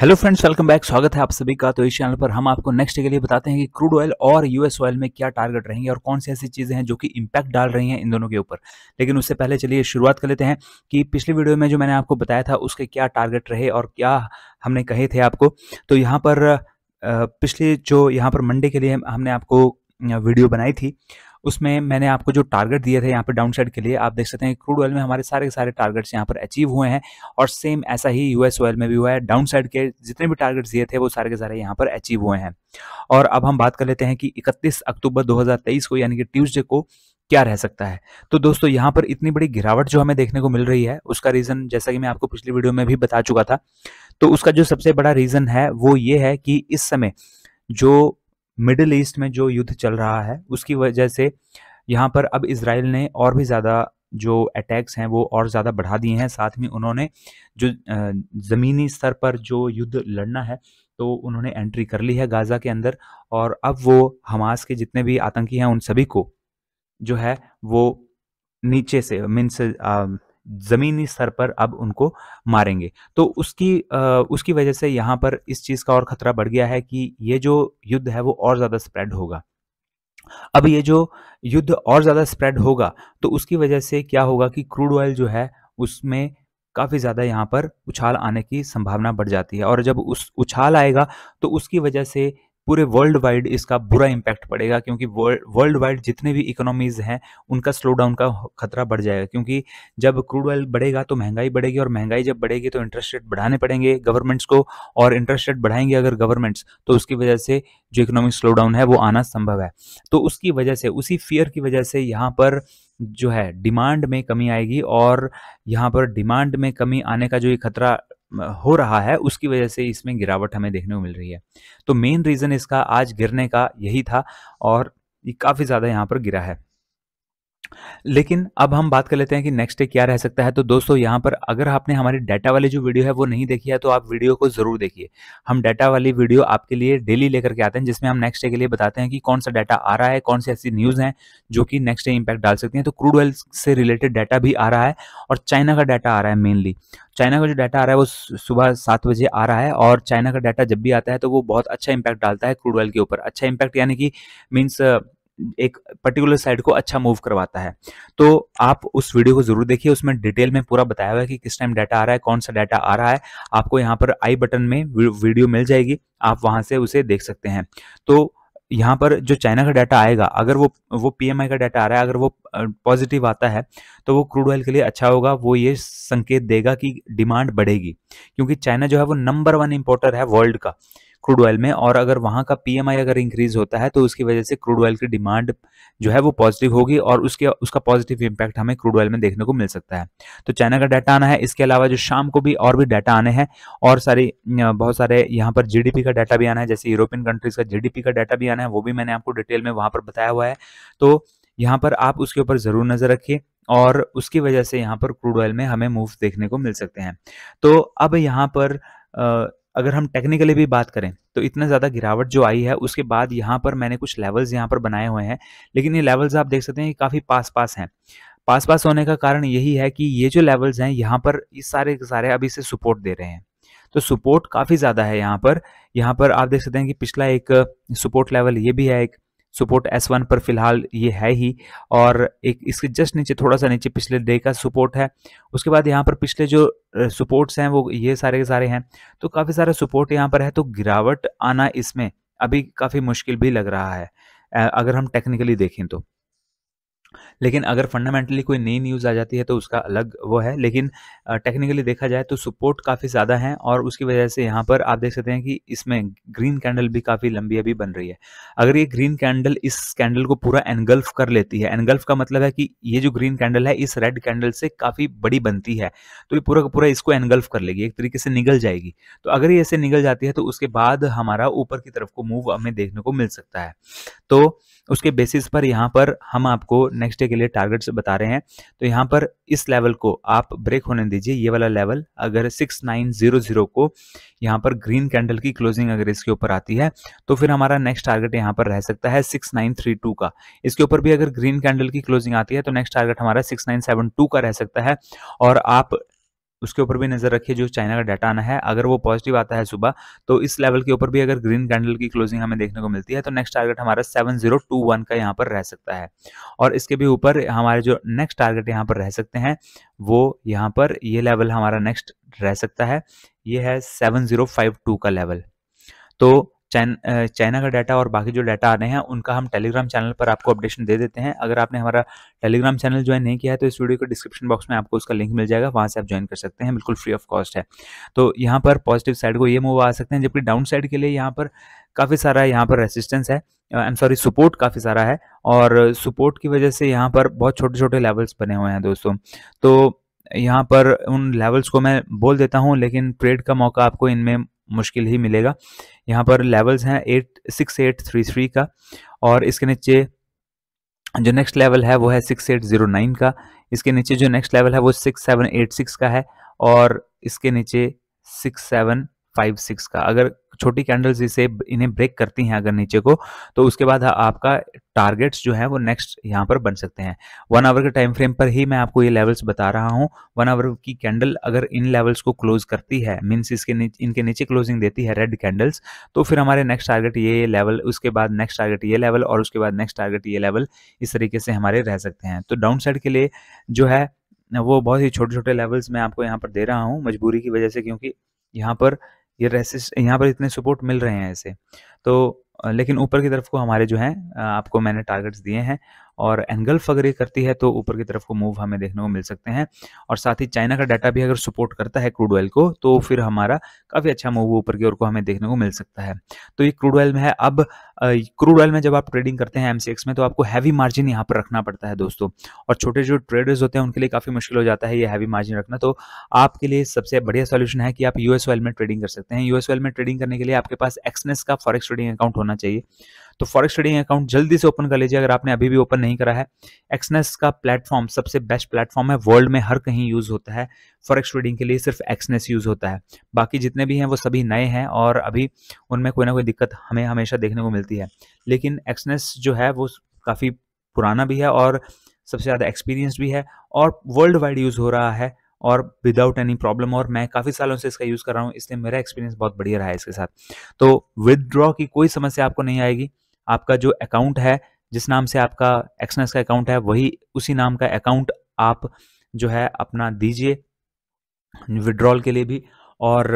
hello friends welcome back स्वागत है आप सभी का तो इस चैनल पर हम आपको नेक्स्ट डे के लिए बताते हैं कि क्रूड ऑयल और यूएस ऑयल में क्या टारगेट रहेंगे और कौन सी ऐसी चीज़ें हैं जो कि इम्पैक्ट डाल रही हैं इन दोनों के ऊपर लेकिन उससे पहले चलिए शुरुआत कर लेते हैं कि पिछले वीडियो में जो मैंने आपको बताया था उसके क्या टारगेट रहे और क्या हमने कहे थे आपको तो यहाँ पर पिछले जो यहाँ पर मंडे के लिए हमने आपको वीडियो बनाई थी उसमें मैंने आपको जो टारगेट दिए थे यहाँ पर डाउन साइड के लिए आप देख सकते हैं क्रूड ऑयल में हमारे सारे सारे टारगेट्स यहाँ पर अचीव हुए हैं और सेम ऐसा ही यूएस ऑयल में भी हुआ है डाउन साइड के जितने भी टारगेट्स दिए थे वो सारे के सारे यहाँ पर अचीव हुए हैं और अब हम बात कर लेते हैं कि इकतीस अक्टूबर दो को यानी कि ट्यूजडे को क्या रह सकता है तो दोस्तों यहाँ पर इतनी बड़ी गिरावट जो हमें देखने को मिल रही है उसका रीज़न जैसा कि मैं आपको पिछली वीडियो में भी बता चुका था तो उसका जो सबसे बड़ा रीज़न है वो ये है कि इस समय जो मिडिल ईस्ट में जो युद्ध चल रहा है उसकी वजह से यहाँ पर अब इसराइल ने और भी ज़्यादा जो अटैक्स हैं वो और ज़्यादा बढ़ा दिए हैं साथ में उन्होंने जो ज़मीनी स्तर पर जो युद्ध लड़ना है तो उन्होंने एंट्री कर ली है गाज़ा के अंदर और अब वो हमास के जितने भी आतंकी हैं उन सभी को जो है वो नीचे से मीन्स ज़मीनी स्तर पर अब उनको मारेंगे तो उसकी आ, उसकी वजह से यहाँ पर इस चीज़ का और ख़तरा बढ़ गया है कि ये जो युद्ध है वो और ज़्यादा स्प्रेड होगा अब ये जो युद्ध और ज़्यादा स्प्रेड होगा तो उसकी वजह से क्या होगा कि क्रूड ऑयल जो है उसमें काफ़ी ज़्यादा यहाँ पर उछाल आने की संभावना बढ़ जाती है और जब उस उछाल आएगा तो उसकी वजह से पूरे वर्ल्ड वाइड इसका बुरा इम्पैक्ट पड़ेगा क्योंकि वर्ल्ड वाइड जितने भी इकोनॉमीज़ हैं उनका स्लो डाउन का खतरा बढ़ जाएगा क्योंकि जब क्रूड ऑयल बढ़ेगा तो महंगाई बढ़ेगी और महंगाई जब बढ़ेगी तो इंटरेस्ट रेट बढ़ाने पड़ेंगे गवर्नमेंट्स को और इंटरेस्ट रेट बढ़ाएंगे अगर गवर्नमेंट्स तो उसकी वजह से जो इकोनॉमिक स्लो डाउन है वो आना संभव है तो उसकी वजह से उसी फियर की वजह से यहाँ पर जो है डिमांड में कमी आएगी और यहाँ पर डिमांड में कमी आने का जो ये खतरा हो रहा है उसकी वजह से इसमें गिरावट हमें देखने को मिल रही है तो मेन रीज़न इसका आज गिरने का यही था और ये काफ़ी ज़्यादा यहाँ पर गिरा है लेकिन अब हम बात कर लेते हैं कि नेक्स्ट डे क्या रह सकता है तो दोस्तों यहाँ पर अगर आपने हमारी डाटा वाली जो वीडियो है वो नहीं देखी है तो आप वीडियो को जरूर देखिए हम डाटा वाली वीडियो आपके लिए डेली लेकर के आते हैं जिसमें हम नेक्स्ट डे के लिए बताते हैं कि कौन सा डाटा आ रहा है कौन सी ऐसी न्यूज़ है जो कि नेक्स्ट डे इंपैक्ट डाल सकती हैं तो क्रूड ऑयल से रिलेटेड डाटा भी आ रहा है और चाइना का डाटा आ रहा है मेनली चाइना का जो डाटा आ रहा है वो सुबह सात बजे आ रहा है और चाइना का डाटा जब भी आता है तो वो बहुत अच्छा इम्पैक्ट डालता है क्रूड ऑयल के ऊपर अच्छा इम्पैक्ट यानी कि मीन्स एक पर्टिकुलर साइड को अच्छा मूव करवाता है तो आप उस वीडियो को जरूर देखिए उसमें डिटेल में पूरा बताया हुआ है कि किस टाइम डाटा आ रहा है कौन सा डाटा आ रहा है आपको यहाँ पर आई बटन में वीडियो मिल जाएगी आप वहां से उसे देख सकते हैं तो यहाँ पर जो चाइना का डाटा आएगा अगर वो वो पीएमआई का डाटा आ रहा है अगर वो पॉजिटिव आता है तो वो क्रूड ऑयल के लिए अच्छा होगा वो ये संकेत देगा कि डिमांड बढ़ेगी क्योंकि चाइना जो है वो नंबर वन इम्पोर्टर है वर्ल्ड का क्रूड ऑयल में और अगर वहाँ का पीएमआई अगर इंक्रीज होता है तो उसकी वजह से क्रूड ऑयल की डिमांड जो है वो पॉजिटिव होगी और उसके उसका पॉजिटिव इम्पैक्ट हमें क्रूड ऑयल में देखने को मिल सकता है तो चाइना का डाटा आना है इसके अलावा जो शाम को भी और भी डाटा आने हैं और सारी बहुत सारे यहाँ पर जी का डाटा भी आना है जैसे यूरोपियन कंट्रीज का जी का डाटा भी आना है वो भी मैंने आपको डिटेल में वहाँ पर बताया हुआ है तो यहाँ पर आप उसके ऊपर ज़रूर नज़र रखिए और उसकी वजह से यहाँ पर क्रूड ऑयल में हमें मूव देखने को मिल सकते हैं तो अब यहाँ पर अगर हम टेक्निकली भी बात करें तो इतना ज़्यादा गिरावट जो आई है उसके बाद यहाँ पर मैंने कुछ लेवल्स यहाँ पर बनाए हुए हैं लेकिन ये लेवल्स आप देख सकते हैं कि काफ़ी पास पास हैं पास पास होने का कारण यही है कि ये जो लेवल्स हैं यहाँ पर ये सारे के सारे अभी से सपोर्ट दे रहे हैं तो सपोर्ट काफ़ी ज़्यादा है यहाँ पर यहाँ पर आप देख सकते हैं कि पिछला एक सपोर्ट लेवल ये भी है एक सपोर्ट S1 पर फिलहाल ये है ही और एक इसके जस्ट नीचे थोड़ा सा नीचे पिछले डे का सपोर्ट है उसके बाद यहाँ पर पिछले जो सपोर्ट्स हैं वो ये सारे के सारे हैं तो काफ़ी सारे सपोर्ट यहाँ पर है तो गिरावट आना इसमें अभी काफ़ी मुश्किल भी लग रहा है अगर हम टेक्निकली देखें तो लेकिन अगर फंडामेंटली कोई नई न्यूज़ आ जाती है तो उसका अलग वो है लेकिन टेक्निकली देखा जाए तो सपोर्ट काफ़ी ज़्यादा है और उसकी वजह से यहाँ पर आप देख सकते हैं कि इसमें ग्रीन कैंडल भी काफ़ी लंबी अभी बन रही है अगर ये ग्रीन कैंडल इस कैंडल को पूरा एनगल्फ कर लेती है एनगल्फ का मतलब है कि ये जो ग्रीन कैंडल है इस रेड कैंडल से काफ़ी बड़ी बनती है तो ये पूरा का पूरा इसको एनगल्फ कर लेगी एक तरीके से निगल जाएगी तो अगर ये ऐसे निगल जाती है तो उसके बाद हमारा ऊपर की तरफ को मूव हमें देखने को मिल सकता है तो उसके बेसिस पर यहाँ पर हम आपको नेक्स्ट डे के लिए टारगेट्स बता रहे हैं तो यहाँ पर इस लेवल को आप ब्रेक होने दीजिए ये वाला लेवल अगर सिक्स नाइन जीरो जीरो को यहाँ पर ग्रीन कैंडल की क्लोजिंग अगर इसके ऊपर आती है तो फिर हमारा नेक्स्ट टारगेट यहाँ पर रह सकता है सिक्स नाइन थ्री टू का इसके ऊपर भी अगर ग्रीन कैंडल की क्लोजिंग आती है तो नेक्स्ट टारगेट हमारा सिक्स नाइन सेवन टू का रह सकता है और आप उसके ऊपर भी नज़र रखिए जो चाइना का डाटा आना है अगर वो पॉजिटिव आता है सुबह तो इस लेवल के ऊपर भी अगर ग्रीन कैंडल की क्लोजिंग हमें देखने को मिलती है तो नेक्स्ट टारगेट हमारा 7021 का यहाँ पर रह सकता है और इसके भी ऊपर हमारे जो नेक्स्ट टारगेट यहाँ पर रह सकते हैं वो यहाँ पर ये यह लेवल हमारा नेक्स्ट रह सकता है ये है सेवन का लेवल तो चाइना का डाटा और बाकी जो डाटा आ रहे हैं उनका हम टेलीग्राम चैनल पर आपको अपडेशन दे देते हैं अगर आपने हमारा टेलीग्राम चैनल ज्वाइन नहीं किया है तो इस वीडियो के डिस्क्रिप्शन बॉक्स में आपको उसका लिंक मिल जाएगा वहाँ से आप ज्वाइन कर सकते हैं बिल्कुल फ्री ऑफ कॉस्ट है तो यहाँ पर पॉजिटिव साइड को ये मूव आ सकते हैं जबकि डाउन साइड के लिए यहाँ पर काफ़ी सारा यहाँ पर रेसिस्टेंस है आई एम सॉरी सपोर्ट काफ़ी सारा है और सपोर्ट की वजह से यहाँ पर बहुत छोटे छोटे लेवल्स बने हुए हैं दोस्तों तो यहाँ पर उन लेवल्स को मैं बोल देता हूँ लेकिन ट्रेड का मौका आपको इनमें मुश्किल ही मिलेगा यहाँ पर लेवल्स हैं eight six eight three three का और इसके नीचे जो नेक्स्ट लेवल है वो है सिक्स एट ज़ीरो नाइन का इसके नीचे जो नेक्स्ट लेवल है वो सिक्स सेवन एट सिक्स का है और इसके नीचे सिक्स सेवन फाइव सिक्स का अगर छोटी कैंडल्स इसे इन्हें ब्रेक करती हैं अगर नीचे को तो उसके बाद आपका टारगेट्स जो है वो नेक्स्ट यहाँ पर बन सकते हैं वन आवर के टाइम फ्रेम पर ही मैं आपको ये लेवल्स बता रहा हूँ वन आवर की कैंडल अगर इन लेवल्स को क्लोज करती है मीन्स इसके नीचे इनके नीचे क्लोजिंग देती है रेड कैंडल्स तो फिर हमारे नेक्स्ट टारगेट ये लेवल उसके बाद नेक्स्ट टारगेट ये लेवल और उसके बाद नेक्स्ट टारगेट ये लेवल इस तरीके से हमारे रह सकते हैं तो डाउन साइड के लिए जो है वो बहुत ही छोटे छोटे लेवल्स मैं आपको यहाँ पर दे रहा हूँ मजबूरी की वजह से क्योंकि यहाँ पर ये रेसिस्ट यहाँ पर इतने सपोर्ट मिल रहे हैं ऐसे तो लेकिन ऊपर की तरफ को हमारे जो हैं आपको मैंने टारगेट्स दिए हैं और एंगल्फ अगर ये करती है तो ऊपर की तरफ को मूव हमें देखने को मिल सकते हैं और साथ ही चाइना का डाटा भी अगर सपोर्ट करता है क्रूड ऑयल को तो फिर हमारा काफ़ी अच्छा मूव ऊपर की ओर को हमें देखने को मिल सकता है तो ये क्रूड ऑयल में है अब क्रूड ऑयल में जब आप ट्रेडिंग करते हैं एमसीएक्स में तो आपको हैवी मार्जिन यहाँ पर रखना पड़ता है दोस्तों और छोटे जो ट्रेडर्स होते हैं उनके लिए काफ़ी मुश्किल हो जाता है ये हैवी मार्जिन रखना तो आपके लिए सबसे बढ़िया सोल्यूशन है कि आप यूएस ऑयल में ट्रेडिंग कर सकते हैं यूएस ऑयल में ट्रेडिंग करने के लिए आपके पास एक्सनेस का फॉरेक्स ट्रेडिंग अकाउंट होना चाहिए तो फॉरेक्स ट्रेडिंग अकाउंट जल्दी से ओपन कर लीजिए अगर आपने अभी भी ओपन नहीं करा है एक्सनेस का प्लेटफॉर्म सबसे बेस्ट प्लेटफॉर्म है वर्ल्ड में हर कहीं यूज़ होता है फॉरेक्स ट्रेडिंग के लिए सिर्फ एक्सनेस यूज़ होता है बाकी जितने भी हैं वो सभी नए हैं और अभी उनमें कोई ना कोई दिक्कत हमें हमेशा देखने को मिलती है लेकिन एक्सनेस जो है वो काफ़ी पुराना भी है और सबसे ज़्यादा एक्सपीरियंस भी है और वर्ल्ड वाइड यूज़ हो रहा है और विदाउट एनी प्रॉब्लम और मैं काफ़ी सालों से इसका यूज़ कर रहा हूँ इसलिए मेरा एक्सपीरियंस बहुत बढ़िया रहा है इसके साथ तो विदड्रॉ की कोई समस्या आपको नहीं आएगी आपका जो अकाउंट है जिस नाम से आपका एक्सनेस का अकाउंट है वही उसी नाम का अकाउंट आप जो है अपना दीजिए विड्रॉल के लिए भी और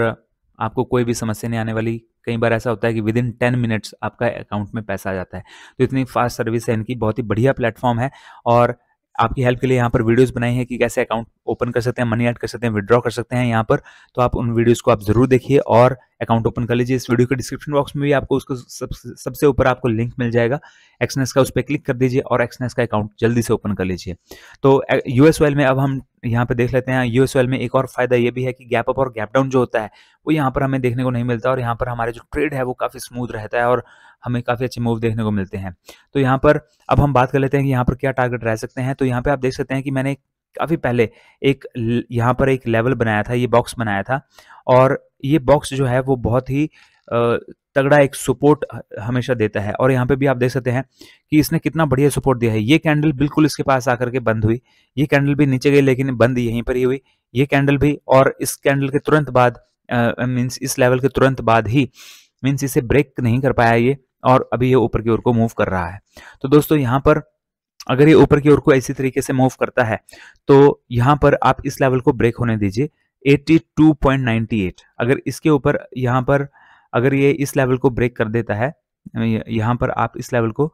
आपको कोई भी समस्या नहीं आने वाली कई बार ऐसा होता है कि विद इन टेन मिनट्स आपका अकाउंट में पैसा आ जाता है तो इतनी फास्ट सर्विस है इनकी बहुत ही बढ़िया प्लेटफॉर्म है और आपकी हेल्प के लिए यहाँ पर वीडियोस बनाई है कि कैसे अकाउंट ओपन कर सकते हैं मनी ऐड कर सकते हैं विड्रॉ कर सकते हैं यहाँ पर तो आप उन वीडियोस को आप जरूर देखिए और अकाउंट ओपन कर लीजिए इस वीडियो के डिस्क्रिप्शन बॉक्स में भी आपको उसको सब, सबसे ऊपर आपको लिंक मिल जाएगा एक्सनेस का उस पर क्लिक कर दीजिए और एक्सनेस का अकाउंट जल्दी से ओपन कर लीजिए तो यूएस में अब हम यहाँ पे देख लेते हैं यूएस में एक और फायदा ये भी है कि गैप अप और गैप डाउन जो होता है वो यहाँ पर हमें देखने को नहीं मिलता और यहाँ पर हमारे जो ट्रेड है वो काफ़ी स्मूथ रहता है और हमें काफ़ी अच्छे मूव देखने को मिलते हैं तो यहाँ पर अब हम बात कर लेते हैं कि यहाँ पर क्या टारगेट रह सकते हैं तो यहाँ पर आप देख सकते हैं कि मैंने काफ़ी पहले एक यहाँ पर एक लेवल बनाया था ये बॉक्स बनाया था और ये बॉक्स जो है वो बहुत ही तगड़ा एक सपोर्ट हमेशा देता है और यहाँ पे भी आप देख सकते हैं कि इसने कितना बढ़िया सपोर्ट दिया है ये कैंडल बिल्कुल इसके पास आकर के बंद हुई ये कैंडल भी नीचे गई लेकिन बंद यहीं पर ही हुई ये कैंडल भी और इस कैंडल के तुरंत बाद मीन्स इस लेवल के तुरंत बाद ही मीन्स इसे ब्रेक नहीं कर पाया ये और अभी ये ऊपर की ओर को मूव कर रहा है तो दोस्तों यहाँ पर अगर ये ऊपर की ओर को इसी तरीके से मूव करता है तो यहाँ पर आप इस लेवल को ब्रेक होने दीजिए 82.98 अगर इसके ऊपर यहाँ पर अगर ये इस लेवल को ब्रेक कर देता है यहाँ पर आप इस लेवल को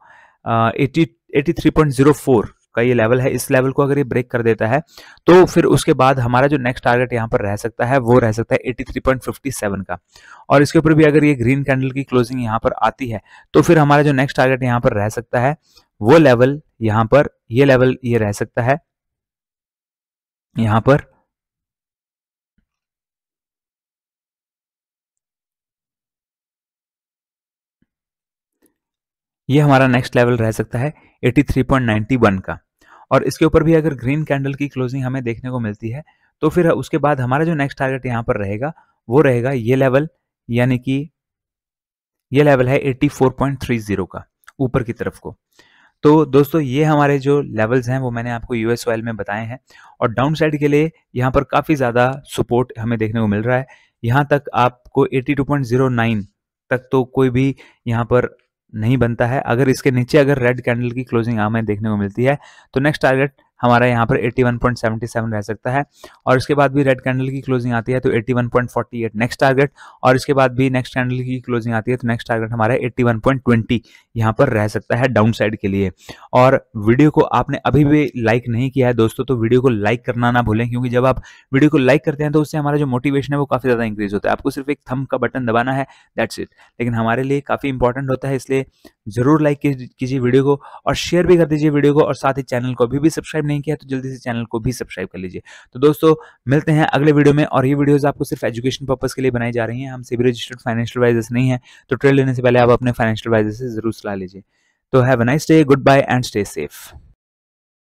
एटी एटी जीरो फोर का ये लेवल है इस लेवल को अगर ये ब्रेक कर देता है तो फिर उसके बाद हमारा जो नेक्स्ट टारगेट यहाँ पर रह सकता है वो रह सकता है 83.57 का और इसके ऊपर भी अगर ये ग्रीन कैंडल की क्लोजिंग यहाँ पर आती है तो फिर हमारा जो नेक्स्ट टारगेट यहाँ पर रह सकता है वो लेवल यहाँ पर ये लेवल ये रह सकता है यहाँ पर ये हमारा नेक्स्ट लेवल रह सकता है 83.91 का और इसके ऊपर भी अगर ग्रीन कैंडल की क्लोजिंग हमें देखने को मिलती है तो फिर उसके बाद हमारा जो नेक्स्ट टारगेट यहाँ पर रहेगा वो रहेगा ये लेवल यानी कि ये लेवल है 84.30 का ऊपर की तरफ को तो दोस्तों ये हमारे जो लेवल्स हैं वो मैंने आपको यूएस ऑयल में बताए हैं और डाउन साइड के लिए यहाँ पर काफ़ी ज़्यादा सपोर्ट हमें देखने को मिल रहा है यहाँ तक आपको 82.09 तक तो कोई भी यहाँ पर नहीं बनता है अगर इसके नीचे अगर रेड कैंडल की क्लोजिंग आम देखने को मिलती है तो नेक्स्ट टारगेट हमारा यहाँ पर 81.77 रह सकता है और इसके बाद भी रेड कैंडल की क्लोजिंग आती है तो 81.48 नेक्स्ट टारगेट और इसके बाद भी नेक्स्ट कैंडल की क्लोजिंग आती है तो नेक्स्ट टारगेट हमारा 81.20 यहाँ पर रह सकता है डाउन साइड के लिए और वीडियो को आपने अभी भी लाइक नहीं किया है दोस्तों तो वीडियो को लाइक करना ना भूलें क्योंकि जब आप वीडियो को लाइक करते हैं तो उससे हमारा जो मोटिवेशन है वो काफ़ी ज़्यादा इंक्रीज होता है आपको सिर्फ एक थम का बटन दबाना है दैट्स इट लेकिन हमारे लिए काफ़ी इंपॉर्टेंट होता है इसलिए ज़रूर लाइक कीजिए वीडियो को और शेयर भी कर दीजिए वीडियो को और साथ ही चैनल को अभी भी सब्सक्राइब नहीं किया तो जल्दी से चैनल को भी सब्सक्राइब कर लीजिए तो दोस्तों मिलते हैं अगले वीडियो में और ये वीडियोज आपको सिर्फ एजुकेशन पर्पज के लिए बनाई जा रही है हम सभी रजिस्टर्ड फाइनेंशियल वाइजेस नहीं है तो ट्रेड लेने से पहले आप अपने फाइनेंशियल वाइजेस से जरूर सलाह लीजिए तो have a nice day good bye and stay safe